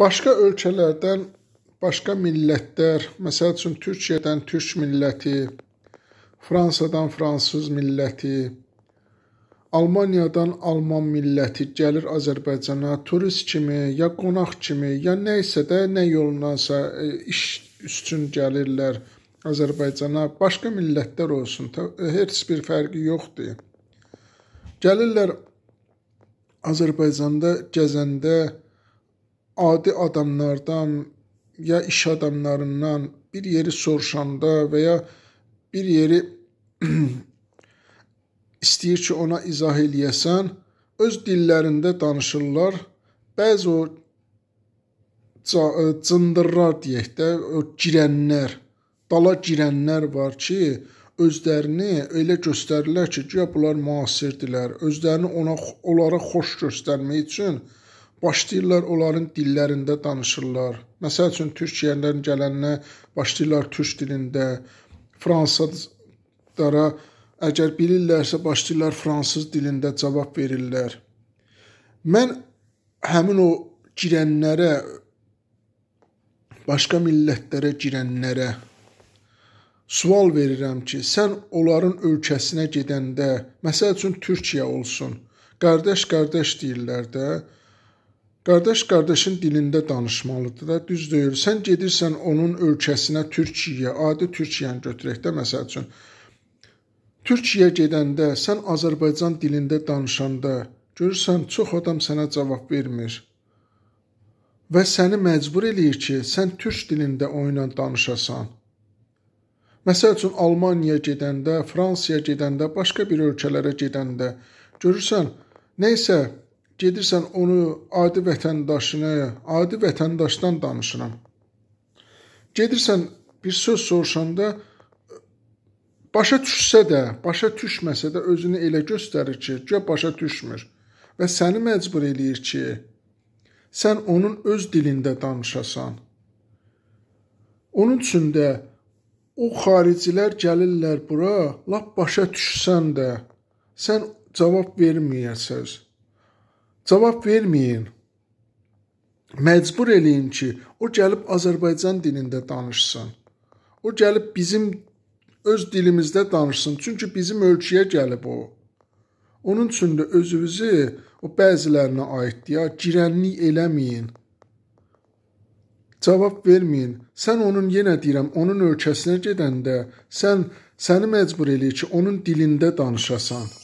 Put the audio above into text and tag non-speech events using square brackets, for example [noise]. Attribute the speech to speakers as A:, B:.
A: Başqa ölkələrdən, başqa millətlər, məsəl üçün Türkiyədən türk milləti, Fransadan fransız milləti, Almaniyadan alman milləti gəlir Azərbaycana turist kimi, ya qonaq kimi, ya nə isə də nə yolundansa e, iş üçün gəlirlər Azərbaycana. Başqa millətlər olsun, e, heç bir fərqi yoxdur. Gəlirlər Azərbaycanda gəzəndə adi adamlardan ya iş adamlarından bir yeri soruşanda və ya bir yeri [clears throat] istəyir ki, ona izah eləyəsən, öz dillərində danışırlar. Bəzi o e, cındırlar deyək də, o girənlər, dala girənlər var ki, özlərini elə göstərirlər ki, guya bunlar müasirdirlər. Özlərini ona onlara xoş göstərmək üçün başlayırlar onların dillərində danışırlar. Məsəl üçün Türkiyədən gələnə başlayırlar türk dilində, Fransadara əgər bilirlərsə başlayırlar fransız dilində cavab verirlər. Mən həmin o girənlərə başqa millətlərə girənlərə sual verirəm ki, sən onların ölkəsinə gedəndə, məsəl üçün Türkiyə olsun, qardaş-qardaş deyirlər də, Qardaş qardaşın dilində danışmalıdır da, düz deyil. Sən gedirsən onun ölkəsinə, Türkiyəyə, adi Türkiyəni götürək də məsəl üçün. Türkiyəyə gedəndə sən Azərbaycan dilində danışanda görürsən çox adam sənə cavab vermir və səni məcbur eləyir ki, sən türk dilində onunla danışasan. Məsəl üçün Almaniyaya gedəndə, Fransaya gedəndə, başqa bir ölkələrə gedəndə görürsən, nə isə gedirsən onu adi vətəndaşını, adi vətəndaşdan danışıram. Gedirsən bir söz soruşanda başa düşsə də, başa düşməsə də özünü elə göstərir ki, guya başa düşmür və səni məcbur eləyir ki, sən onun öz dilində danışasan. Onun üçün də o xaricilər gəlirlər bura, lap başa düşsən də, sən cavab verməyəsən. Cavab verməyin. Məcbur eləyin ki, o gəlib Azərbaycan dilində danışsın. O gəlib bizim öz dilimizdə danışsın. Çünki bizim ölkəyə gəlib o. Onun üçün də özünüzü o bəzilərinə aiddir ya, girənlik eləməyin. Cavab verməyin. Sən onun yenə deyirəm, onun ölkəsinə gedəndə sən səni məcbur eləyir ki, onun dilində danışasan.